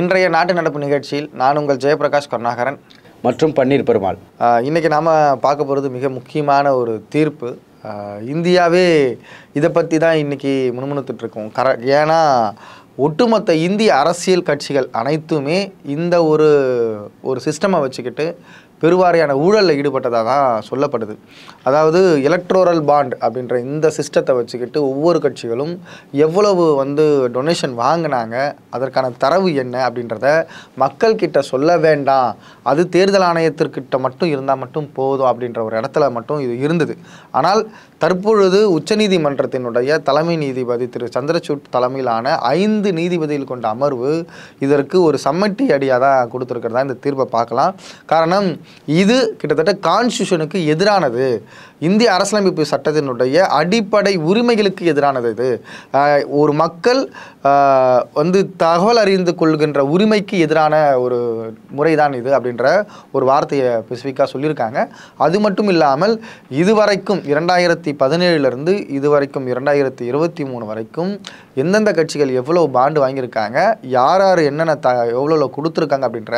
இன்றைய நாட்டு நடப்பு நிகழ்ச்சியில் நான் உங்கள் ஜெயபிரகாஷ் கருணாகரன் மற்றும் பன்னீர் பெருமாள் இன்றைக்கி நாம் பார்க்க போகிறது மிக முக்கியமான ஒரு தீர்ப்பு இந்தியாவே இதை பற்றி தான் இன்றைக்கி முணுமுணுத்துட்ருக்கோம் கர ஏன்னா ஒட்டுமொத்த இந்திய அரசியல் கட்சிகள் அனைத்துமே இந்த ஒரு ஒரு சிஸ்டமை வச்சுக்கிட்டு பெருவாரியான ஊழலில் ஈடுபட்டதாக தான் சொல்லப்படுது அதாவது எலக்ட்ரோரல் பாண்ட் அப்படின்ற இந்த சிஸ்டத்தை வச்சுக்கிட்டு ஒவ்வொரு கட்சிகளும் எவ்வளவு வந்து டொனேஷன் வாங்கினாங்க அதற்கான தரவு என்ன அப்படின்றத மக்கள்கிட்ட சொல்ல வேண்டாம் அது தேர்தல் ஆணையத்திற்கிட்ட மட்டும் இருந்தால் மட்டும் போதும் அப்படின்ற ஒரு இடத்துல மட்டும் இது இருந்தது ஆனால் தற்பொழுது உச்சநீதிமன்றத்தினுடைய தலைமை நீதிபதி திரு சந்திரசூட் தலைமையிலான ஐந்து நீதிபதிகள் கொண்ட அமர்வு இதற்கு ஒரு சம்மட்டி அடியாக தான் கொடுத்துருக்கிறதா இந்த தீர்ப்பை பார்க்கலாம் காரணம் இது கிட்டத்தட்ட கான்ஸ்டியூஷனுக்கு எதிரானது இந்திய அரசியலமைப்பு சட்டத்தினுடைய அடிப்படை உரிமைகளுக்கு எதிரானது இது ஒரு மக்கள் வந்து தகவல் அறிந்து கொள்கின்ற உரிமைக்கு எதிரான ஒரு முறைதான் இது அப்படின்ற ஒரு வார்த்தையை ஸ்பெசிஃபிக்காக சொல்லியிருக்காங்க அது மட்டும் இல்லாமல் இதுவரைக்கும் இரண்டாயிரத்தி பதினேழுலேருந்து இதுவரைக்கும் இரண்டாயிரத்தி இருபத்தி மூணு வரைக்கும் எந்தெந்த கட்சிகள் எவ்வளோ பாண்டு வாங்கியிருக்காங்க யார் யார் என்னென்ன த எவ்வளோ கொடுத்துருக்காங்க அப்படின்ற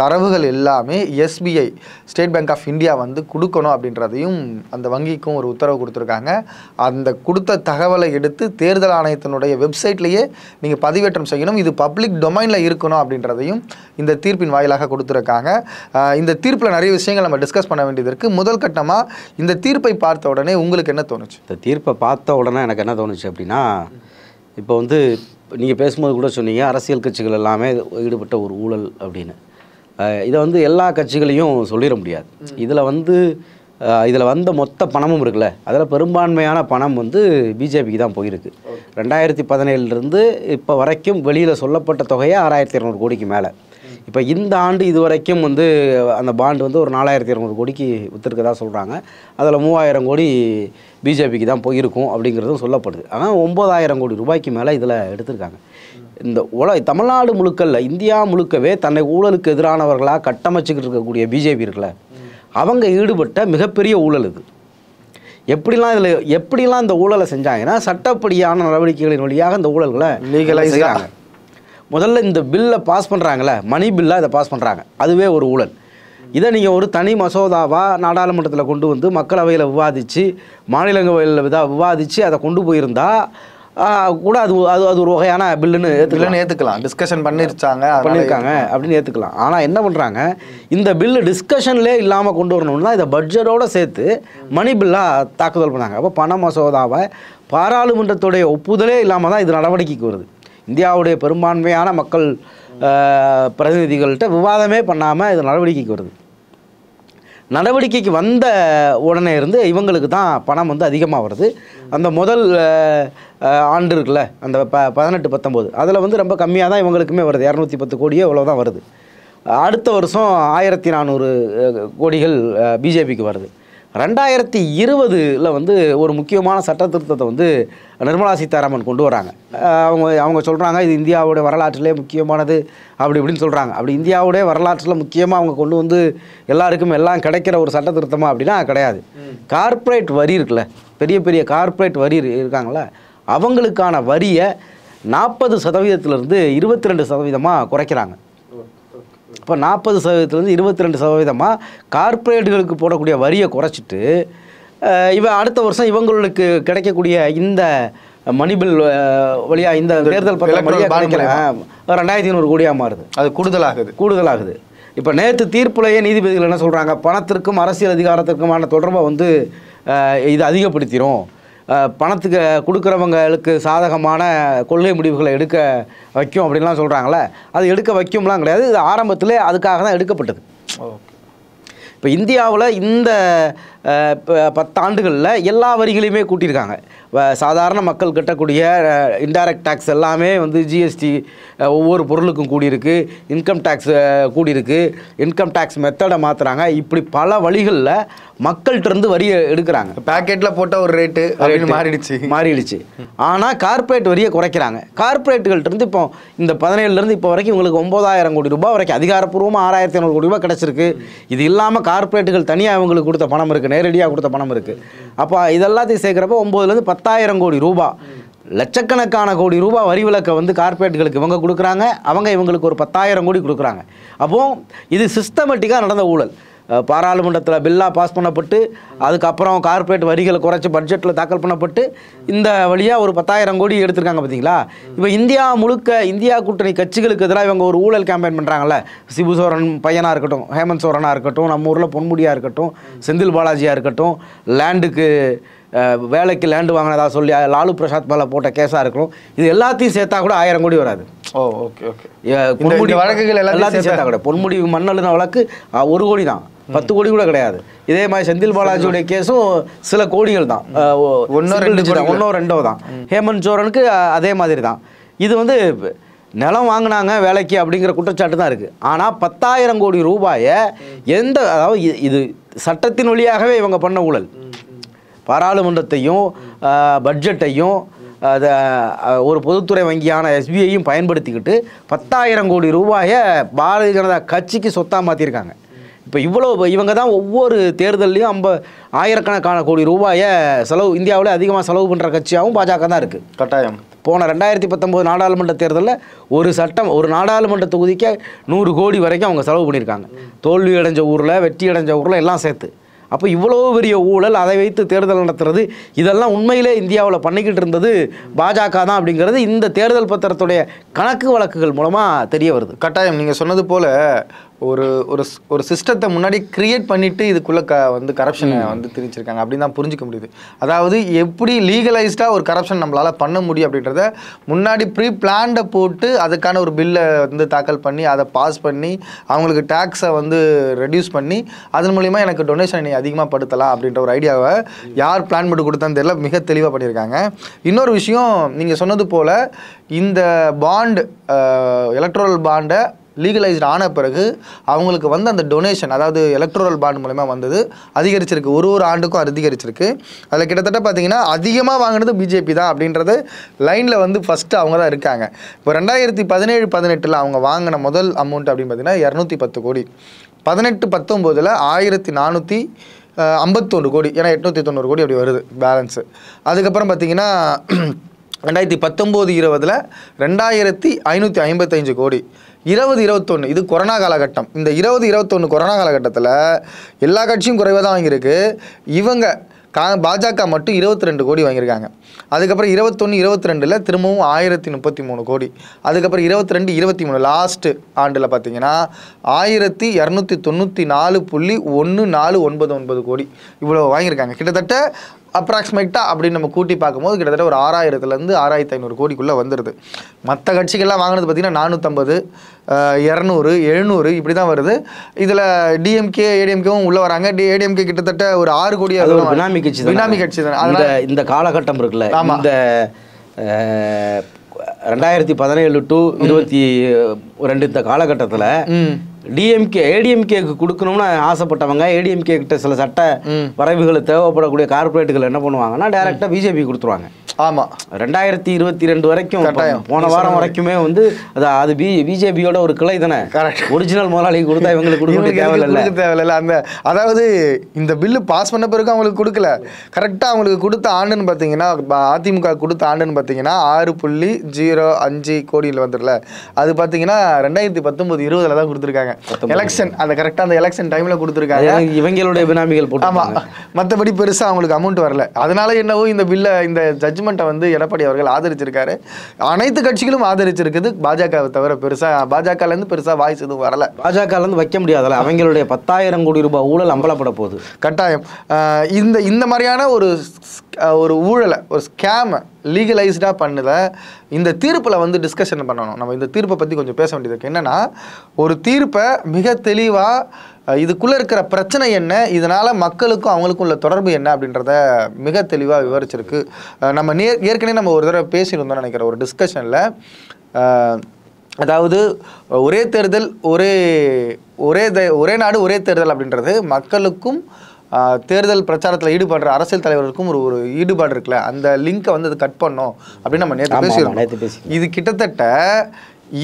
தரவுகள் எல்லாமே SBI State Bank of India வந்து கொடுக்கணும் அப்படின்றதையும் அந்த வங்கிக்கும் ஒரு உத்தரவு கொடுத்துருக்காங்க அந்த கொடுத்த தகவலை எடுத்து தேர்தல் ஆணையத்தினுடைய வெப்சைட்லேயே நீங்கள் பதிவேற்றம் செய்யணும் இது பப்ளிக் டொமைனில் இருக்கணும் அப்படின்றதையும் இந்த தீர்ப்பின் வாயிலாக கொடுத்துருக்காங்க இந்த தீர்ப்பில் நிறைய விஷயங்கள் நம்ம டிஸ்கஸ் பண்ண வேண்டியது இருக்குது முதல் கட்டமாக இந்த தீர்ப்பை பார்த்த உடனே உங்களுக்கு என்ன தோணுச்சு இந்த தீர்ப்பை பார்த்த உடனே எனக்கு என்ன தோணுச்சு அப்படின்னா இப்போ வந்து நீங்கள் பேசும்போது கூட சொன்னீங்க அரசியல் கட்சிகள் எல்லாமே ஈடுபட்ட ஒரு ஊழல் அப்படின்னு இதை வந்து எல்லா கட்சிகளையும் சொல்லிட முடியாது இதில் வந்து இதில் வந்த மொத்த பணமும் இருக்குல்ல அதில் பெரும்பான்மையான பணம் வந்து பிஜேபிக்கு தான் போயிருக்கு ரெண்டாயிரத்தி பதினேழுலேருந்து இப்போ வரைக்கும் வெளியில் சொல்லப்பட்ட தொகையே ஆறாயிரத்தி இரநூறு கோடிக்கு மேலே இப்போ இந்த ஆண்டு இது வரைக்கும் வந்து அந்த பாண்டு வந்து ஒரு நாலாயிரத்தி இரநூறு கோடிக்கு விற்றுருக்கதா சொல்கிறாங்க அதில் மூவாயிரம் கோடி பிஜேபிக்கு தான் போயிருக்கும் அப்படிங்கிறதும் சொல்லப்படுது ஆனால் ஒம்பதாயிரம் கோடி ரூபாய்க்கு மேலே இதில் எடுத்திருக்காங்க இந்த உல தமிழ்நாடு முழுக்கல்ல இந்தியா முழுக்கவே தன்னை ஊழலுக்கு எதிரானவர்களாக கட்டமைச்சிக்கிட்டு இருக்கக்கூடிய பிஜேபி இருக்குல்ல அவங்க ஈடுபட்ட மிகப்பெரிய ஊழல் இது எப்படிலாம் இதில் எப்படிலாம் இந்த ஊழலை செஞ்சாங்கன்னா சட்டப்படியான நடவடிக்கைகளின் வழியாக இந்த ஊழல்களை லீகலாக செய்கிறாங்க முதல்ல இந்த பில்லை பாஸ் பண்ணுறாங்களே மணி பில்லாக இதை பாஸ் பண்ணுறாங்க அதுவே ஒரு ஊழல் இதை நீங்கள் ஒரு தனி மசோதாவாக நாடாளுமன்றத்தில் கொண்டு வந்து மக்களவையில் விவாதித்து மாநிலங்களவையில் விதா விவாதித்து அதை கொண்டு போயிருந்தால் கூட அது அது அது ஒரு வகையான பில்லுன்னு ஏற்றுக்கலாம்னு ஏற்றுக்கலாம் டிஸ்கஷன் பண்ணிருச்சாங்க பண்ணியிருக்காங்க அப்படின்னு ஏற்றுக்கலாம் ஆனால் என்ன பண்ணுறாங்க இந்த பில்லு டிஸ்கஷன்லே இல்லாமல் கொண்டு வரணும்னா இதை பட்ஜெட்டோடு சேர்த்து மணி பில்லாக தாக்குதல் பண்ணாங்க அப்போ பண மசோதாவை பாராளுமன்றத்துடைய ஒப்புதலே இல்லாமல் தான் இது நடவடிக்கைக்கு வருது இந்தியாவுடைய பெரும்பான்மையான மக்கள் பிரதிநிதிகள்கிட்ட விவாதமே பண்ணாமல் இது நடவடிக்கைக்கு வருது நடவடிக்கைக்கு வந்த உடனே இருந்து இவங்களுக்கு தான் பணம் வந்து அதிகமாக வருது அந்த முதல் ஆண்டு இருக்குல்ல அந்த ப பதினெட்டு பத்தொம்போது அதில் வந்து ரொம்ப கம்மியாக தான் இவங்களுக்குமே வருது இரநூத்தி பத்து கோடியே இவ்வளோ தான் வருது அடுத்த வருஷம் ஆயிரத்தி நானூறு கோடிகள் பிஜேபிக்கு வருது ரெண்டாயிரத்தி இருபதில் வந்து ஒரு முக்கியமான சட்ட திருத்தத்தை வந்து நிர்மலா சீதாராமன் கொண்டு வராங்க அவங்க அவங்க சொல்கிறாங்க இது இந்தியாவுடைய வரலாற்றிலே முக்கியமானது அப்படி இப்படின்னு சொல்கிறாங்க அப்படி இந்தியாவுடைய வரலாற்றில் முக்கியமாக அவங்க கொண்டு வந்து எல்லாருக்கும் எல்லாம் கிடைக்கிற ஒரு சட்ட திருத்தமாக அப்படின்னா கிடையாது கார்ப்பரேட் வரி இருக்குல்ல பெரிய பெரிய கார்ப்பரேட் வரி இருக்காங்களே அவங்களுக்கான வரியை நாற்பது சதவீதத்திலிருந்து இருபத்தி ரெண்டு சதவீதமாக குறைக்கிறாங்க இப்போ நாற்பது சதவீதத்துலேருந்து இருபத்தி ரெண்டு சதவீதமாக கார்ப்பரேட்டுகளுக்கு போடக்கூடிய வரியை குறைச்சிட்டு இவன் அடுத்த வருஷம் இவங்களுக்கு கிடைக்கக்கூடிய இந்த மணிபில் வழியாக இந்த தேர்தல் பத்திரம் வழியாக கிடைக்கல ரெண்டாயிரத்தி ஐநூறு கோடியாக மாறுது அது கூடுதலாகுது கூடுதலாகுது இப்போ நேற்று தீர்ப்புலையே நீதிபதிகள் என்ன சொல்கிறாங்க பணத்திற்கும் அரசியல் அதிகாரத்திற்குமான தொடர்பை வந்து இது அதிகப்படுத்திடும் பணத்துக்கு கொடுக்குறவங்களுக்கு சாதகமான கொள்கை முடிவுகளை எடுக்க வைக்கும் அப்படின்லாம் சொல்கிறாங்களே அது எடுக்க வைக்கும்லாம் கிடையாது இது ஆரம்பத்தில் அதுக்காக தான் எடுக்கப்பட்டது இப்போ இந்தியாவில் இந்த பத்தாண்டுகளில் எல்லா வரிகளையுமே கூட்டியிருக்காங்க சாதாரண மக்கள் கட்டக்கூடிய இன்டைரக்ட் டேக்ஸ் எல்லாமே வந்து ஜிஎஸ்டி ஒவ்வொரு பொருளுக்கும் கூடியிருக்கு இன்கம் டேக்ஸ் கூடியிருக்கு இன்கம் டேக்ஸ் மெத்தடை மாற்றுறாங்க இப்படி பல வழிகளில் மக்கள்கிட்டருந்து வரியை எடுக்கிறாங்க பேக்கெட்டில் போட்டால் ஒரு ரேட்டு அப்படின்னு மாறிடுச்சு மாறிடுச்சு ஆனால் கார்ப்பரேட் வரியை குறைக்கிறாங்க கார்ப்பரேட்டுகள்கிட்டருந்து இப்போ இந்த பதினேழுலேருந்து இப்போ வரைக்கும் உங்களுக்கு ஒம்பதாயிரம் கோடி ரூபாய் வரைக்கும் அதிகாரப்பூர்வமாக ஆறாயிரத்தி ஐநூறு கோடி ரூபாய் கிடச்சிருக்கு இது இல்லாமல் கார்ப்பரேட்டுகள் தனியாக அவங்களுக்கு கொடுத்த பணம் இருக்குது நேரடியாக கொடுத்த பணம் இருக்குது அப்போ இதெல்லாத்தையும் சேர்க்குறப்ப ஒம்பதுலேருந்து பத்து பத்தாயிரம் கோடி ரூபாய் லட்சக்கணக்கான கோடி ரூபாய் வரி விளக்கை வந்து கார்பரேட்டுகளுக்கு இவங்க கொடுக்குறாங்க அவங்க இவங்களுக்கு ஒரு பத்தாயிரம் கோடி கொடுக்குறாங்க அப்போது இது சிஸ்டமேட்டிக்காக நடந்த ஊழல் பாராளுமன்றத்தில் பில்லாக பாஸ் பண்ணப்பட்டு அதுக்கப்புறம் கார்ப்பரேட் வரிகளை குறைச்சி பட்ஜெட்டில் தாக்கல் பண்ணப்பட்டு இந்த வழியாக ஒரு பத்தாயிரம் கோடி எடுத்திருக்காங்க பார்த்தீங்களா இப்போ இந்தியா முழுக்க இந்தியா கூட்டணி கட்சிகளுக்கு எதிராக இவங்க ஒரு ஊழல் கேம்பெயின் பண்ணுறாங்கல்ல சிபு சோரன் பையனாக இருக்கட்டும் ஹேமந்த் சோரனாக இருக்கட்டும் நம்ம ஊரில் பொன்முடியாக இருக்கட்டும் செந்தில் பாலாஜியாக இருக்கட்டும் லேண்டுக்கு வேலைக்கு லேண்டு வாங்கினதா சொல்லி லாலு பிரசாத் மேலே போட்ட கேஸாக இருக்கணும் இது எல்லாத்தையும் சேர்த்தா கூட ஆயிரம் கோடி வராது ஓ ஓகே ஓகே பொன்முடி வழக்குகள் எல்லாத்தையும் சேர்த்தா கூட பொன்முடி மண்ணழுன வழக்கு ஒரு கோடி தான் பத்து கோடி கூட கிடையாது இதே மாதிரி செந்தில் பாலாஜியுடைய கேஸும் சில கோடிகள் தான் ஒன்றோ ரெண்டு ஒன்றோ ரெண்டோ தான் ஹேமந்த் சோரனுக்கு அதே மாதிரி தான் இது வந்து நிலம் வாங்கினாங்க வேலைக்கு அப்படிங்கிற குற்றச்சாட்டு தான் இருக்குது ஆனால் பத்தாயிரம் கோடி ரூபாயை எந்த அதாவது இது சட்டத்தின் வழியாகவே இவங்க பண்ண ஊழல் பாராளுமன்றத்தையும் பட்ஜெட்டையும் அதை ஒரு பொதுத்துறை வங்கியான எஸ்பிஐயும் பயன்படுத்திக்கிட்டு பத்தாயிரம் கோடி ரூபாயை பாரதிய ஜனதா கட்சிக்கு சொத்தாக மாற்றிருக்காங்க இப்போ இவ்வளோ இவங்க தான் ஒவ்வொரு தேர்தல்லையும் ஐம்ப ஆயிரக்கணக்கான கோடி ரூபாயை செலவு இந்தியாவில் அதிகமாக செலவு பண்ணுற கட்சியாகவும் பாஜக தான் இருக்குது கட்டாயம் போன ரெண்டாயிரத்தி பத்தொம்போது நாடாளுமன்ற தேர்தலில் ஒரு சட்டம் ஒரு நாடாளுமன்ற தொகுதிக்கே நூறு கோடி வரைக்கும் அவங்க செலவு பண்ணியிருக்காங்க தோல்வி அடைஞ்ச ஊரில் வெற்றி அடைஞ்ச ஊரில் எல்லாம் சேர்த்து அப்போ இவ்வளோ பெரிய ஊழல் அதை வைத்து தேர்தல் நடத்துறது இதெல்லாம் உண்மையிலே இந்தியாவில் பண்ணிக்கிட்டு இருந்தது பாஜக தான் அப்படிங்கிறது இந்த தேர்தல் பத்திரத்துடைய கணக்கு வழக்குகள் மூலமாக தெரிய வருது கட்டாயம் நீங்கள் சொன்னது போல் ஒரு ஒரு ஒரு சிஸ்டத்தை முன்னாடி கிரியேட் பண்ணிவிட்டு இதுக்குள்ளே க வந்து கரப்ஷனை வந்து திணிச்சிருக்காங்க அப்படின்னு தான் புரிஞ்சிக்க முடியுது அதாவது எப்படி லீகலைஸ்டாக ஒரு கரப்ஷன் நம்மளால் பண்ண முடியும் அப்படின்றத முன்னாடி ப்ரீ பிளான்டை போட்டு அதுக்கான ஒரு பில்லை வந்து தாக்கல் பண்ணி அதை பாஸ் பண்ணி அவங்களுக்கு டேக்ஸை வந்து ரெடியூஸ் பண்ணி அதன் மூலிமா எனக்கு டொனேஷன் அதிகமாக படுத்தலாம் அப்படின்ற ஒரு ஐடியாவை யார் பிளான் பண்ணி கொடுத்தான்னு தெரியல மிக தெளிவாக பண்ணியிருக்காங்க இன்னொரு விஷயம் நீங்கள் சொன்னது போல் இந்த பாண்ட் எலக்ட்ரல் பாண்டை லீகலைஸ்டு ஆன பிறகு அவங்களுக்கு வந்து அந்த டொனேஷன் அதாவது எலக்ட்ரோரல் பாண்ட் மூலிமா வந்தது அதிகரிச்சிருக்கு ஒரு ஒரு ஆண்டுக்கும் அதிகரிச்சிருக்கு அதில் கிட்டத்தட்ட பார்த்தீங்கன்னா அதிகமாக வாங்கினது பிஜேபி தான் அப்படின்றது லைனில் வந்து ஃபஸ்ட்டு அவங்க தான் இருக்காங்க இப்போ ரெண்டாயிரத்தி பதினேழு பதினெட்டில் அவங்க வாங்கின முதல் அமௌண்ட் அப்படின்னு பார்த்திங்கன்னா இரநூத்தி பத்து கோடி பதினெட்டு பத்தொம்போதில் ஆயிரத்தி நானூற்றி ஐம்பத்தொன்று கோடி ஏன்னா எட்நூற்றி தொண்ணூறு கோடி அப்படி வருது பேலன்ஸு அதுக்கப்புறம் பார்த்திங்கன்னா ரெண்டாயிரத்தி பத்தொம்போது இருபதில் ரெண்டாயிரத்தி ஐநூற்றி ஐம்பத்தஞ்சு கோடி இருபது இருபத்தொன்று இது கொரோனா காலகட்டம் இந்த இருபது இருபத்தொன்று கொரோனா காலகட்டத்தில் எல்லா கட்சியும் குறைவாக தான் வாங்கியிருக்கு இவங்க கா பாஜக மட்டும் இருபத்தி ரெண்டு கோடி வாங்கியிருக்காங்க அதுக்கப்புறம் இருபத்தொன்று இருபத்தி ரெண்டில் திரும்பவும் ஆயிரத்தி முப்பத்தி மூணு கோடி அதுக்கப்புறம் இருபத்தி ரெண்டு இருபத்தி மூணு லாஸ்ட்டு ஆண்டில் பார்த்தீங்கன்னா ஆயிரத்தி இரநூத்தி தொண்ணூற்றி நாலு புள்ளி ஒன்று நாலு ஒன்பது ஒன்பது கோடி இவ்வளோ வாங்கியிருக்காங்க கிட்டத்தட்ட அப்ராக்சிமேட்டாக அப்படின்னு நம்ம கூட்டி பார்க்கும்போது கிட்டத்தட்ட ஒரு ஆறாயிரத்துலேருந்து ஆறாயிரத்தி ஐநூறு கோடிக்குள்ளே வந்துடுது மற்ற கட்சிகள்லாம் வாங்கினது பார்த்திங்கன்னா நானூற்றம்பது இரநூறு எழுநூறு இப்படி தான் வருது இதில் டிஎம்கே ஏடிஎம்கேவும் உள்ளே வராங்க டி ஏடிஎம்கே கிட்டத்தட்ட ஒரு ஆறு கோடி அது பினாமி கட்சி பினாமி கட்சி தான் அதில் இந்த காலகட்டம் இருக்குல்ல ஆமாம் இந்த ரெண்டாயிரத்தி பதினேழு டு இருபத்தி ரெண்டு இந்த காலகட்டத்தில் டிஎம்கே ஏடிஎம்கேக்கு கொடுக்கணும்னு ஆசைப்பட்டவங்க ஏடிஎம்கே கிட்ட சில சட்ட வரைவுகளை தேவைப்படக்கூடிய கார்பரேட்டுகள் என்ன பண்ணுவாங்கன்னா டைரக்டா பிஜேபி கொடுத்துருவாங்க ஆமா ரெண்டாயிரத்தி இருபத்தி ரெண்டு வரைக்கும் போன வாரம் வரைக்குமே வந்து அது அது பி பிஜேபியோட ஒரு கிளை தானே ஒரிஜினல் முதலாளி கொடுத்தா இவங்களுக்கு கொடுக்க தேவையில்ல அந்த அதாவது இந்த பில்லு பாஸ் பண்ண பிறகு அவங்களுக்கு கொடுக்கல கரெக்டாக அவங்களுக்கு கொடுத்த ஆண்டுன்னு பார்த்தீங்கன்னா அதிமுக கொடுத்த ஆண்டுன்னு பார்த்தீங்கன்னா ஆறு புள்ளி ஜீரோ அஞ்சு கோடியில் வந்துடல அது பார்த்தீங்கன்னா ரெண்டாயிரத்தி பத்தொம்போது இருபதுல தான் கொடுத்துருக்காங்க கொடுத்துருக்காங்க எலெக்ஷன் அந்த கரெக்டாக அந்த எலெக்ஷன் டைமில் கொடுத்துருக்காங்க இவங்களுடைய பினாமிகள் போட்டு ஆமாம் மற்றபடி பெருசாக அவங்களுக்கு அமௌண்ட் வரல அதனால என்னவோ இந்த பில்லை இந்த ஜட்ஜ்மெண்ட்டை வந்து எடப்பாடி அவர்கள் ஆதரிச்சிருக்காரு அனைத்து கட்சிகளும் ஆதரிச்சிருக்குது பாஜகவை தவிர பெருசாக பாஜகலேருந்து பெருசாக வாய்ஸ் எதுவும் வரல பாஜகலேருந்து வைக்க முடியாதுல்ல அவங்களுடைய பத்தாயிரம் கோடி ரூபாய் ஊழல் அம்பலப்பட போகுது கட்டாயம் இந்த இந்த மாதிரியான ஒரு ஒரு ஊழலை ஒரு ஸ்கேமை லீகலைஸ்டாக பண்ணுத இந்த தீர்ப்பில் வந்து டிஸ்கஷன் பண்ணணும் நம்ம இந்த தீர்ப்பை பற்றி கொஞ்சம் பேச வேண்டியது இருக்குது என்னென்னா ஒரு தீர்ப்பை மிக தெளிவாக இதுக்குள்ளே இருக்கிற பிரச்சனை என்ன இதனால் மக்களுக்கும் அவங்களுக்கும் உள்ள தொடர்பு என்ன அப்படின்றத மிக தெளிவாக விவரிச்சிருக்கு நம்ம நே ஏற்கனவே நம்ம ஒரு தடவை பேசியிருந்தோம் நினைக்கிற ஒரு டிஸ்கஷனில் அதாவது ஒரே தேர்தல் ஒரே ஒரே ஒரே நாடு ஒரே தேர்தல் அப்படின்றது மக்களுக்கும் தேர்தல் பிரச்சாரத்தில் ஈடுபடுற அரசியல் தலைவர்களுக்கும் ஒரு ஒரு ஈடுபாடு இருக்குல்ல அந்த லிங்கை வந்து அது கட் பண்ணோம் அப்படின்னு நம்ம நேற்று பேசியிருக்கோம் இது கிட்டத்தட்ட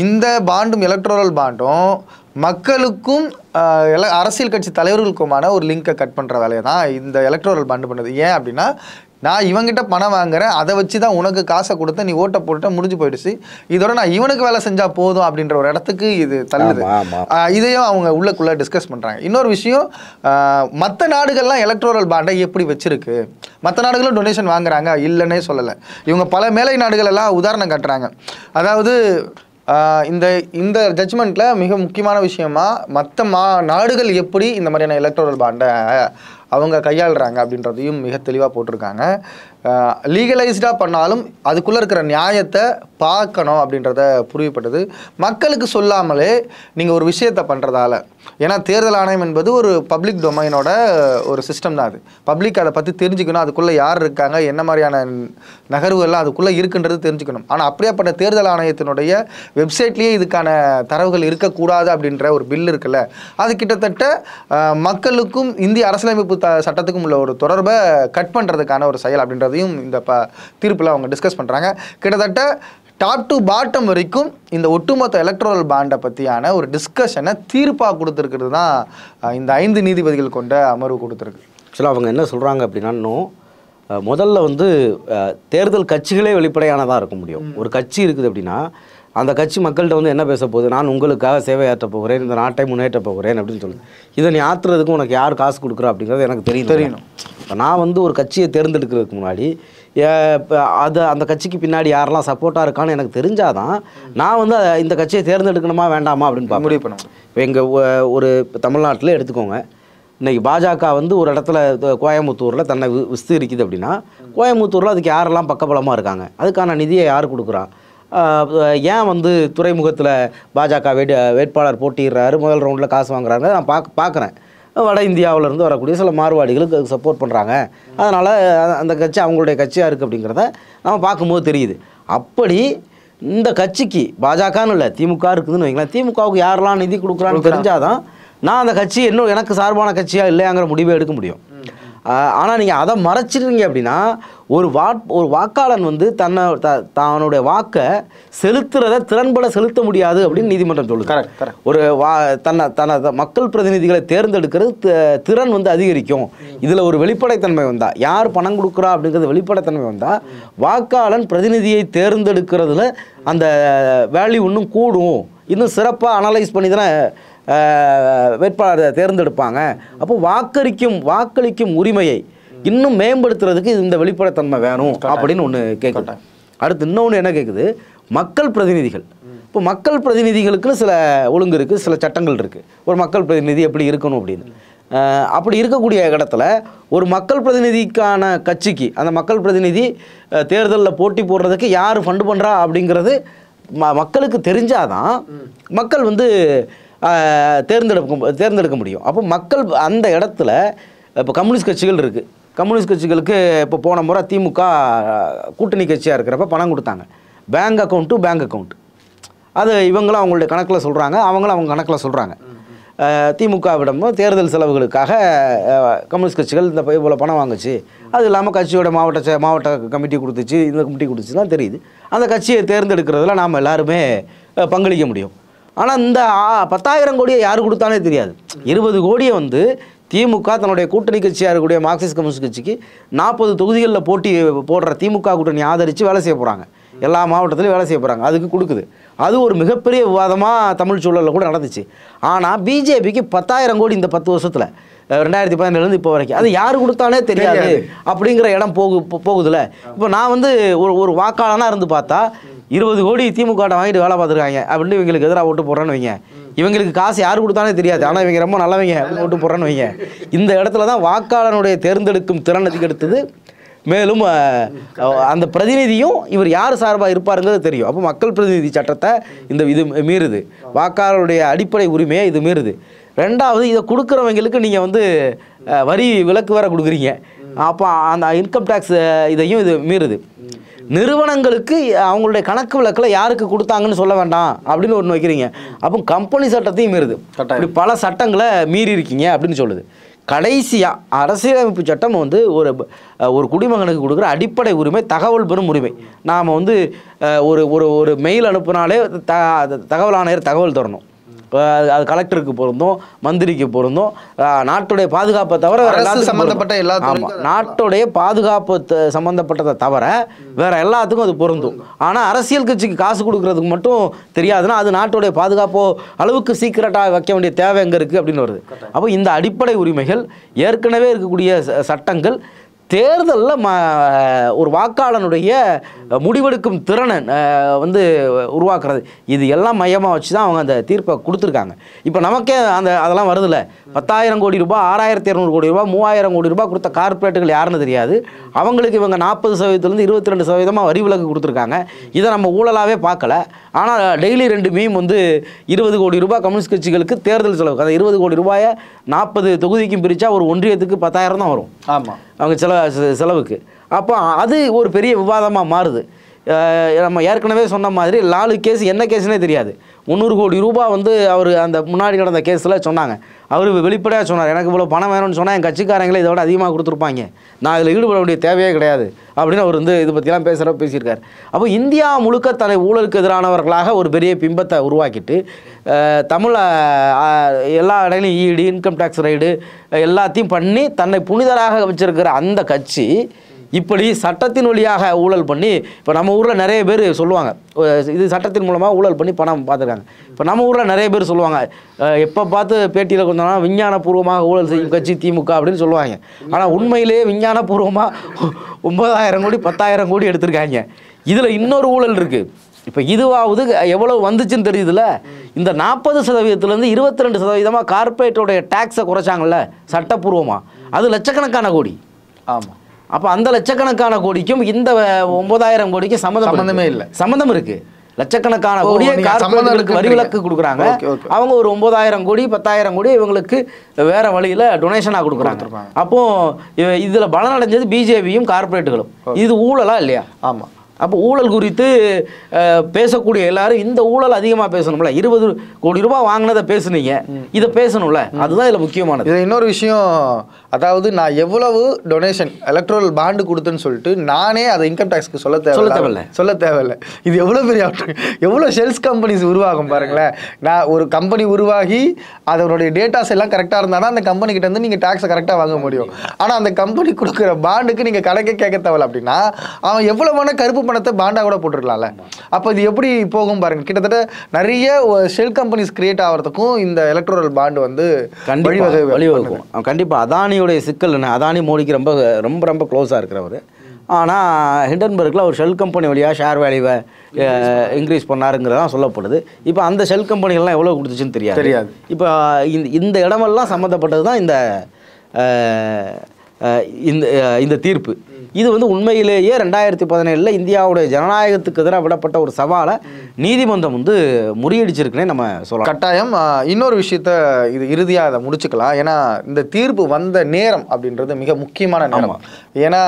இந்த பாண்டும் எலக்ட்ரல் பாண்டும் மக்களுக்கும் அரசியல் கட்சி தலைவர்களுக்குமான ஒரு லிங்கை கட் பண்ணுற வேலையை தான் இந்த எலக்ட்ரல் பாண்டு பண்ணது ஏன் அப்படின்னா நான் இவங்கிட்ட பணம் வாங்குறேன் அதை வச்சு தான் உனக்கு காசை கொடுத்து நீ ஓட்டை போட்டு முடிஞ்சு போயிடுச்சு இதோட நான் இவனுக்கு வேலை செஞ்சால் போதும் அப்படின்ற ஒரு இடத்துக்கு இது தள்ளுது இதையும் அவங்க உள்ளக்குள்ள டிஸ்கஸ் பண்ணுறாங்க இன்னொரு விஷயம் மற்ற நாடுகள்லாம் எலக்ட்ரோரல் பாண்டை எப்படி வச்சிருக்கு மற்ற நாடுகளும் டொனேஷன் வாங்குறாங்க இல்லைன்னே சொல்லலை இவங்க பல மேலை நாடுகள் எல்லாம் உதாரணம் காட்டுறாங்க அதாவது இந்த இந்த ஜட்ஜ்மெண்ட்டில் மிக முக்கியமான விஷயமா மற்ற மா நாடுகள் எப்படி இந்த மாதிரியான எலக்ட்ரல் பாண்டை அவங்க கையாளுறாங்க அப்படின்றதையும் மிக தெளிவாக போட்டிருக்காங்க லீகலைஸ்டாக பண்ணாலும் அதுக்குள்ளே இருக்கிற நியாயத்தை பார்க்கணும் அப்படின்றத புரியப்பட்டது மக்களுக்கு சொல்லாமலே நீங்கள் ஒரு விஷயத்தை பண்ணுறதால ஏன்னா தேர்தல் ஆணையம் என்பது ஒரு பப்ளிக் டொமைனோட ஒரு சிஸ்டம் தான் அது பப்ளிக் அதை பற்றி தெரிஞ்சுக்கணும் அதுக்குள்ளே யார் இருக்காங்க என்ன மாதிரியான நகர்வுகள்லாம் அதுக்குள்ளே இருக்குன்றது தெரிஞ்சுக்கணும் ஆனால் அப்படியேப்பட்ட தேர்தல் ஆணையத்தினுடைய வெப்சைட்லேயே இதுக்கான தரவுகள் இருக்கக்கூடாது அப்படின்ற ஒரு பில் இருக்குல்ல அது கிட்டத்தட்ட மக்களுக்கும் இந்திய அரசியலமைப்பு சட்டத்துக்கும் உள்ள ஒரு தொடர்பை கட் பண்ணுறதுக்கான ஒரு செயல் அப்படின்றது அப்படின்றதையும் இந்த ப தீர்ப்பில் அவங்க டிஸ்கஸ் பண்ணுறாங்க கிட்டத்தட்ட டாப் டு பாட்டம் வரைக்கும் இந்த ஒட்டுமொத்த எலக்ட்ரல் பாண்டை பற்றியான ஒரு டிஸ்கஷனை தீர்ப்பாக கொடுத்துருக்கிறது தான் இந்த ஐந்து நீதிபதிகள் கொண்ட அமர்வு கொடுத்துருக்கு ஆக்சுவலாக அவங்க என்ன சொல்கிறாங்க அப்படின்னா இன்னும் முதல்ல வந்து தேர்தல் கட்சிகளே வெளிப்படையானதாக இருக்க முடியும் ஒரு கட்சி இருக்குது அப்படின்னா அந்த கட்சி மக்கள்கிட்ட வந்து என்ன பேச போகுது நான் உங்களுக்காக சேவையாற்ற போகிறேன் இந்த நாட்டை முன்னேற்ற போகிறேன் அப்படின்னு சொல்லுது இதை நீ ஆற்றுறதுக்கும் உனக்கு யார் காசு கொடுக்குறா அப்படிங்கிறது எனக்கு தெரியும் தெரியணும் இப்போ நான் வந்து ஒரு கட்சியை தேர்ந்தெடுக்கிறதுக்கு முன்னாடி அது அந்த கட்சிக்கு பின்னாடி யாரெல்லாம் சப்போர்ட்டாக இருக்கான்னு எனக்கு தெரிஞ்சாதான் நான் வந்து இந்த கட்சியை தேர்ந்தெடுக்கணுமா வேண்டாமா அப்படின்னு முடிவு பண்ணுவேன் இப்போ எங்கள் ஒரு தமிழ்நாட்டில் எடுத்துக்கோங்க இன்றைக்கி பாஜக வந்து ஒரு இடத்துல கோயம்புத்தூரில் தன்னை விஸ்தரிக்குது அப்படின்னா கோயம்புத்தூரில் அதுக்கு யாரெல்லாம் பக்கபலமாக இருக்காங்க அதுக்கான நிதியை யார் கொடுக்குறா ஏன் வந்து துறைமுகத்தில் பாஜக வேட் வேட்பாளர் போட்டிடுறாரு முதல் ரவுண்டில் காசு வாங்குறாங்க நான் பார்க்க பார்க்குறேன் வட இந்தியாவிலேருந்து வரக்கூடிய சில மார்வாடிகளுக்கு சப்போர்ட் பண்ணுறாங்க அதனால் அந்த கட்சி அவங்களுடைய கட்சியாக இருக்குது அப்படிங்கிறத நம்ம பார்க்கும்போது தெரியுது அப்படி இந்த கட்சிக்கு பாஜகன்னு இல்லை திமுக இருக்குதுன்னு வைங்களா திமுகவுக்கு யாரெல்லாம் நிதி கொடுக்குறான்னு தெரிஞ்சாதான் நான் அந்த கட்சி இன்னும் எனக்கு சார்பான கட்சியாக இல்லையாங்கிற முடிவை எடுக்க முடியும் ஆனால் நீங்கள் அதை மறைச்சிடுறீங்க அப்படின்னா ஒரு வா ஒரு வாக்காளன் வந்து தன்னை த தன்னுடைய வாக்கை செலுத்துறத திறன்பட செலுத்த முடியாது அப்படின்னு நீதிமன்றம் சொல்லுது ஒரு வா தன்னை தன்னை மக்கள் பிரதிநிதிகளை தேர்ந்தெடுக்கிறது திறன் வந்து அதிகரிக்கும் இதில் ஒரு வெளிப்படைத்தன்மை வந்தால் யார் பணம் கொடுக்குறா அப்படிங்கிறது வெளிப்படைத்தன்மை வந்தால் வாக்காளன் பிரதிநிதியை தேர்ந்தெடுக்கிறதுல அந்த வேல்யூ இன்னும் கூடும் இன்னும் சிறப்பாக அனலைஸ் பண்ணி தானே வேட்பாளரை தேர்ந்தெடுப்பாங்க அப்போ வாக்களிக்கும் வாக்களிக்கும் உரிமையை இன்னும் மேம்படுத்துறதுக்கு இந்த வெளிப்படைத்தன்மை வேணும் அப்படின்னு ஒன்று கேட்கட்டேன் அடுத்து இன்னொன்று என்ன கேட்குது மக்கள் பிரதிநிதிகள் இப்போ மக்கள் பிரதிநிதிகளுக்கு சில ஒழுங்கு இருக்குது சில சட்டங்கள் இருக்குது ஒரு மக்கள் பிரதிநிதி எப்படி இருக்கணும் அப்படின்னு அப்படி இருக்கக்கூடிய இடத்துல ஒரு மக்கள் பிரதிநிதிக்கான கட்சிக்கு அந்த மக்கள் பிரதிநிதி தேர்தலில் போட்டி போடுறதுக்கு யார் ஃபண்டு பண்ணுறா அப்படிங்கிறது ம மக்களுக்கு தெரிஞ்சாதான் மக்கள் வந்து தேர்ந்தெடுக்க தேர்ந்தெடுக்க முடியும் அப்போ மக்கள் அந்த இடத்துல இப்போ கம்யூனிஸ்ட் கட்சிகள் இருக்குது கம்யூனிஸ்ட் கட்சிகளுக்கு இப்போ போன முறை திமுக கூட்டணி கட்சியாக இருக்கிறப்ப பணம் கொடுத்தாங்க bank account to bank account அது இவங்களும் அவங்களுடைய கணக்கில் சொல்கிறாங்க அவங்களும் அவங்க கணக்கில் சொல்கிறாங்க திமுகவிடம் தேர்தல் செலவுகளுக்காக கம்யூனிஸ்ட் கட்சிகள் இந்த இவ்வளோ பணம் வாங்குச்சு அது இல்லாமல் கட்சியோட மாவட்ட மாவட்ட கமிட்டி கொடுத்துச்சு இந்த கமிட்டி கொடுத்துச்சுலாம் தெரியுது அந்த கட்சியை தேர்ந்தெடுக்கிறதுல நாம் எல்லாருமே பங்களிக்க முடியும் ஆனால் இந்த பத்தாயிரம் கோடியை யார் கொடுத்தானே தெரியாது இருபது கோடியை வந்து திமுக தன்னுடைய கூட்டணி கட்சியாக இருக்கக்கூடிய மார்க்சிஸ்ட் கம்யூனிஸ்ட் கட்சிக்கு நாற்பது தொகுதிகளில் போட்டி போடுற திமுக கூட்டணி ஆதரித்து வேலை செய்ய போகிறாங்க எல்லா மாவட்டத்திலையும் வேலை செய்ய போகிறாங்க அதுக்கு கொடுக்குது அது ஒரு மிகப்பெரிய விவாதமாக தமிழ் சூழலில் கூட நடந்துச்சு ஆனால் பிஜேபிக்கு பத்தாயிரம் கோடி இந்த பத்து வருஷத்தில் ரெண்டாயிரத்தி பதினேழுலேருந்து இப்போ வரைக்கும் அது யார் கொடுத்தானே தெரியாது அப்படிங்கிற இடம் போகு போகுதுல இப்போ நான் வந்து ஒரு ஒரு வாக்காளனாக இருந்து பார்த்தா இருபது கோடி திமுக வாங்கிட்டு வேலை பார்த்துருக்காங்க அப்படின்னு இவங்களுக்கு எதிராக ஓட்டு போடுறேன்னு வைங்க இவங்களுக்கு காசு யார் கொடுத்தானே தெரியாது ஆனால் இவங்க ரொம்ப நல்லவங்க ஓட்டு போடுறேன்னு வைங்க இந்த இடத்துல தான் வாக்காளனுடைய தேர்ந்தெடுக்கும் திறன் அதிகரித்தது மேலும் அந்த பிரதிநிதியும் இவர் யார் சார்பாக இருப்பாருங்கிறது தெரியும் அப்போ மக்கள் பிரதிநிதி சட்டத்தை இந்த இது மீறுது வாக்காளருடைய அடிப்படை உரிமையை இது மீறுது ரெண்டாவது இதை கொடுக்குறவங்களுக்கு நீங்கள் வந்து வரி விலக்கு வேற கொடுக்குறீங்க அப்போ அந்த இன்கம் டேக்ஸ் இதையும் இது மீறுது நிறுவனங்களுக்கு அவங்களுடைய கணக்கு விளக்கில் யாருக்கு கொடுத்தாங்கன்னு சொல்ல வேண்டாம் அப்படின்னு ஒன்று வைக்கிறீங்க அப்போ கம்பெனி சட்டத்தையும் மீறுது இப்படி பல சட்டங்களை மீறி இருக்கீங்க அப்படின்னு சொல்லுது கடைசியாக அரசியலமைப்பு சட்டம் வந்து ஒரு ஒரு குடிமகனுக்கு கொடுக்குற அடிப்படை உரிமை தகவல் பெறும் உரிமை நாம் வந்து ஒரு ஒரு ஒரு மெயில் அனுப்புனாலே த தகவல் ஆணையர் தகவல் தரணும் இப்போ அது கலெக்டருக்கு பொருந்தும் மந்திரிக்கு பொருந்தும் நாட்டுடைய பாதுகாப்பை தவிர சம்மந்தப்பட்ட எல்லா நாட்டுடைய பாதுகாப்பு சம்மந்தப்பட்டதை தவிர வேற எல்லாத்துக்கும் அது பொருந்தும் ஆனால் அரசியல் கட்சிக்கு காசு கொடுக்கறதுக்கு மட்டும் தெரியாதுன்னா அது நாட்டுடைய பாதுகாப்போ அளவுக்கு சீக்கிரட்டாக வைக்க வேண்டிய தேவை எங்கே இருக்குது அப்படின்னு வருது அப்போ இந்த அடிப்படை உரிமைகள் ஏற்கனவே இருக்கக்கூடிய சட்டங்கள் தேர்தலில் ம ஒரு வாக்காளனுடைய முடிவெடுக்கும் திறனை வந்து உருவாக்குறது இது எல்லாம் மையமாக வச்சு தான் அவங்க அந்த தீர்ப்பை கொடுத்துருக்காங்க இப்போ நமக்கே அந்த அதெல்லாம் வருதில்ல பத்தாயிரம் கோடி ரூபாய் ஆறாயிரத்தி இரநூறு கோடி ரூபாய் மூவாயிரம் கோடி ரூபாய் கொடுத்த கார்ப்பரேட்டுகள் யாருன்னு தெரியாது அவங்களுக்கு இவங்க நாற்பது சதவீதத்துலேருந்து இருபத்தி ரெண்டு சதவீதமாக வரி விலக்கு கொடுத்துருக்காங்க இதை நம்ம ஊழலாகவே பார்க்கல ஆனால் டெய்லி ரெண்டு மீம் வந்து இருபது கோடி ரூபாய் கம்யூனிஸ்ட் கட்சிகளுக்கு தேர்தல் செலவு அந்த இருபது கோடி ரூபாயை நாற்பது தொகுதிக்கும் பிரித்தா ஒரு ஒன்றியத்துக்கு பத்தாயிரம் தான் வரும் ஆமாம் அவங்க செல செலவுக்கு அப்போ அது ஒரு பெரிய விவாதமாக மாறுது நம்ம ஏற்கனவே சொன்ன மாதிரி லாலு கேஸ் என்ன கேஸ்னே தெரியாது முந்நூறு கோடி ரூபாய் வந்து அவர் அந்த முன்னாடி நடந்த கேஸில் சொன்னாங்க அவர் வெளிப்படையாக சொன்னார் எனக்கு இவ்வளோ பணம் வேணும்னு சொன்னால் என் கட்சிக்காரங்களே இதை விட அதிகமாக கொடுத்துருப்பாங்க நான் இதில் ஈடுபட வேண்டிய தேவையே கிடையாது அப்படின்னு அவர் வந்து இதை பற்றிலாம் பேசுகிற பேசியிருக்கார் அப்போ இந்தியா முழுக்க தலை ஊழலுக்கு எதிரானவர்களாக ஒரு பெரிய பிம்பத்தை உருவாக்கிட்டு தமிழ் எல்லா இடங்களையும் ஈடு இன்கம் டேக்ஸ் ரைடு எல்லாத்தையும் பண்ணி தன்னை புனிதராக வச்சுருக்கிற அந்த கட்சி இப்படி சட்டத்தின் வழியாக ஊழல் பண்ணி இப்போ நம்ம ஊரில் நிறைய பேர் சொல்லுவாங்க இது சட்டத்தின் மூலமாக ஊழல் பண்ணி பணம் பார்த்துருக்காங்க இப்போ நம்ம ஊரில் நிறைய பேர் சொல்லுவாங்க எப்போ பார்த்து பேட்டியில் கொஞ்சம்னா விஞ்ஞானபூர்வமாக ஊழல் செய்யும் கட்சி திமுக அப்படின்னு சொல்லுவாங்க ஆனால் உண்மையிலேயே விஞ்ஞானபூர்வமாக ஒன்பதாயிரம் கோடி பத்தாயிரம் கோடி எடுத்திருக்காங்க இதில் இன்னொரு ஊழல் இருக்குது இப்போ இதுவாவது எவ்வளோ வந்துச்சுன்னு தெரியுதுல்ல இந்த நாற்பது சதவீதத்துலேருந்து இருபத்தி ரெண்டு சதவீதமாக கார்பரேட்டோடைய டேக்ஸை குறைச்சாங்கல்ல சட்டப்பூர்வமாக அது லட்சக்கணக்கான கோடி ஆமாம் அப்போ அந்த லட்சக்கணக்கான கோடிக்கும் இந்த ஒன்பதாயிரம் கோடிக்கும் சம்மந்தம் சம்மந்தமே இல்லை சம்மந்தம் இருக்குது லட்சக்கணக்கான கோடியை கார்பரேட்டுகளுக்கு வரி விலக்கு கொடுக்குறாங்க அவங்க ஒரு ஒன்பதாயிரம் கோடி பத்தாயிரம் கோடி இவங்களுக்கு வேற வழியில் டொனேஷனாக கொடுக்குறாங்க அப்போ இதில் பலனடைஞ்சது பிஜேபியும் கார்பரேட்டுகளும் இது ஊழலா இல்லையா ஆமாம் அப்போ ஊழல் குறித்து பேசக்கூடிய எல்லாரும் இந்த ஊழல் அதிகமாக பேசணும்ல இருபது கோடி ரூபாய் வாங்கினதை பேசுனீங்க இதை பேசணும்ல அதுதான் இதில் முக்கியமானது இதில் இன்னொரு விஷயம் அதாவது நான் எவ்வளவு டொனேஷன் எலக்ட்ரல் பாண்டு கொடுத்தேன்னு சொல்லிட்டு நானே அதை இன்கம் டேக்ஸ்க்கு சொல்ல தேவை சொல்ல தேவையில்ல சொல்ல தேவையில்ல இது எவ்வளோ பெரிய எவ்வளோ ஷெல்ஸ் கம்பெனிஸ் உருவாகும் பாருங்களேன் நான் ஒரு கம்பெனி உருவாகி அதனுடைய டேட்டாஸ் எல்லாம் கரெக்டாக இருந்தாலும் அந்த கிட்ட வந்து நீங்கள் டேக்ஸை கரெக்டாக வாங்க முடியும் ஆனால் அந்த கம்பெனி கொடுக்குற பாண்டுக்கு நீங்கள் கணக்கே கேட்க தேவையில்ல அப்படின்னா அவன் எவ்வளோ வேணால் கருப்பு பணத்தை பாண்டா கூட போட்டுருக்கலாம்ல அப்போ இது எப்படி போகும் பாருங்க கிட்டத்தட்ட நிறைய ஷெல் கம்பெனிஸ் கிரியேட் ஆகிறதுக்கும் இந்த எலக்ட்ரல் பாண்டு வந்து வழிவகை வழிவகுக்கும் கண்டிப்பாக அதானியுடைய சிக்கல் என்ன அதானி மோடிக்கு ரொம்ப ரொம்ப ரொம்ப க்ளோஸாக இருக்கிறவர் ஆனால் ஹிண்டன்பர்க்கில் ஒரு ஷெல் கம்பெனி வழியாக ஷேர் வேல்யூவை இன்க்ரீஸ் பண்ணாருங்கிறதான் சொல்லப்படுது இப்போ அந்த ஷெல் கம்பெனிகள்லாம் எவ்வளோ கொடுத்துச்சுன்னு தெரியாது தெரியாது இப்போ இந்த இடமெல்லாம் சம்மந்தப்பட்டது தான் இந்த இந்த இந்த தீர்ப்பு இது வந்து உண்மையிலேயே ரெண்டாயிரத்தி பதினேழில் இந்தியாவுடைய ஜனநாயகத்துக்கு எதிராக விடப்பட்ட ஒரு சவாலை நீதிமன்றம் வந்து முறியடிச்சிருக்குன்னே நம்ம சொல்லலாம் கட்டாயம் இன்னொரு விஷயத்த இது இறுதியாக அதை முடிச்சுக்கலாம் ஏன்னா இந்த தீர்ப்பு வந்த நேரம் அப்படின்றது மிக முக்கியமான நேரம் ஏன்னா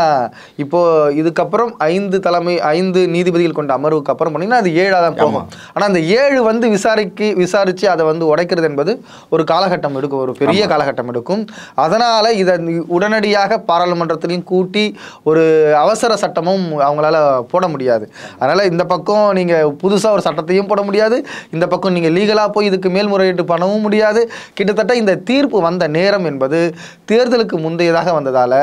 இப்போது இதுக்கப்புறம் ஐந்து தலைமை ஐந்து நீதிபதிகள் கொண்ட அமர்வுக்கு அப்புறம் பண்ணிங்கன்னா அது ஏழாக தான் போகும் ஆனால் அந்த ஏழு வந்து விசாரிக்கு விசாரித்து அதை வந்து உடைக்கிறது என்பது ஒரு காலகட்டம் எடுக்கும் ஒரு பெரிய காலகட்டம் எடுக்கும் அதனால் இதை உடனடியாக பாராளுமன்றத்திலையும் கூட்டி ஒரு ஒரு அவசர சட்டமும் அவங்களால போட முடியாது அதனால் இந்த பக்கம் நீங்கள் புதுசாக ஒரு சட்டத்தையும் போட முடியாது இந்த பக்கம் நீங்கள் லீகலாக போய் இதுக்கு மேல்முறையீட்டு பண்ணவும் முடியாது கிட்டத்தட்ட இந்த தீர்ப்பு வந்த நேரம் என்பது தேர்தலுக்கு முந்தையதாக வந்ததால்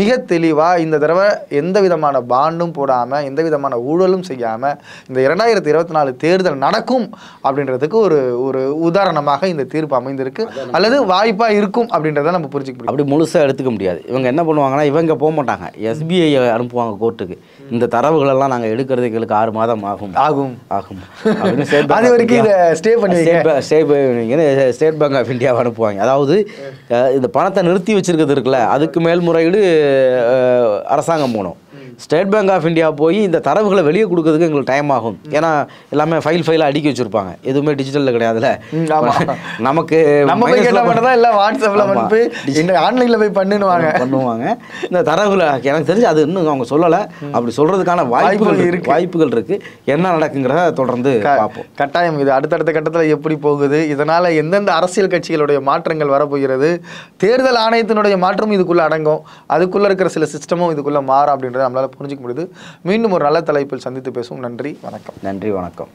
மிக தெளிவாக இந்த தடவை எந்த விதமான பாண்டும் போடாமல் எந்த விதமான ஊழலும் செய்யாமல் இந்த இரண்டாயிரத்தி இருபத்தி நாலு தேர்தல் நடக்கும் அப்படின்றதுக்கு ஒரு ஒரு உதாரணமாக இந்த தீர்ப்பு அமைந்திருக்கு அல்லது வாய்ப்பாக இருக்கும் அப்படின்றத நம்ம புரிஞ்சுக்க அப்படி முழுசாக எடுத்துக்க முடியாது இவங்க என்ன பண்ணுவாங்கன்னா இவங்க போக மாட்டாங்க எஸ் எஸ்பிஐ அனுப்புவாங்க கோர்ட்டுக்கு இந்த தரவுகளெல்லாம் நாங்கள் எடுக்கிறது எங்களுக்கு ஆறு மாதம் ஆகும் ஆகும் ஆகும் அது வரைக்கும் இதை ஸ்டே பண்ணி ஸ்டே பண்ணுவீங்கன்னு ஸ்டேட் பேங்க் ஆஃப் இந்தியாவை அனுப்புவாங்க அதாவது இந்த பணத்தை நிறுத்தி வச்சுருக்கிறது இருக்குல்ல அதுக்கு மேல்முறையீடு அரசாங்கம் போகணும் ஸ்டேட் பேங்க் ஆஃப் இந்தியா போய் இந்த தரவுகளை வெளியே கொடுக்கறதுக்கு எங்களுக்கு டைம் ஆகும் ஏன்னா எல்லாமே ஃபைல் ஃபைலாக அடுக்கி வச்சிருப்பாங்க எதுவுமே டிஜிட்டலில் கிடையாதுல்ல நமக்கு நம்ம போய் தான் எல்லாம் வாட்ஸ்அப்பில் வந்து ஆன்லைனில் போய் பண்ணுவாங்க பண்ணுவாங்க இந்த தரவுகளை எனக்கு தெரிஞ்சு அது இன்னும் அவங்க சொல்லலை அப்படி சொல்கிறதுக்கான வாய்ப்புகள் இருக்கு வாய்ப்புகள் இருக்குது என்ன நடக்குங்கிறத தொடர்ந்து பார்ப்போம் கட்டாயம் இது அடுத்தடுத்த கட்டத்தில் எப்படி போகுது இதனால் எந்தெந்த அரசியல் கட்சிகளுடைய மாற்றங்கள் வரப்போகிறது தேர்தல் ஆணையத்தினுடைய மாற்றமும் இதுக்குள்ளே அடங்கும் அதுக்குள்ளே இருக்கிற சில சிஸ்டமும் இதுக்குள்ளே மாறும் அப்படின்றத நம்மளால் உங்களால் புரிஞ்சிக்க முடியுது மீண்டும் ஒரு நல்ல தலைப்பில் சந்தித்து பேசும் நன்றி வணக்கம் நன்றி வணக்கம்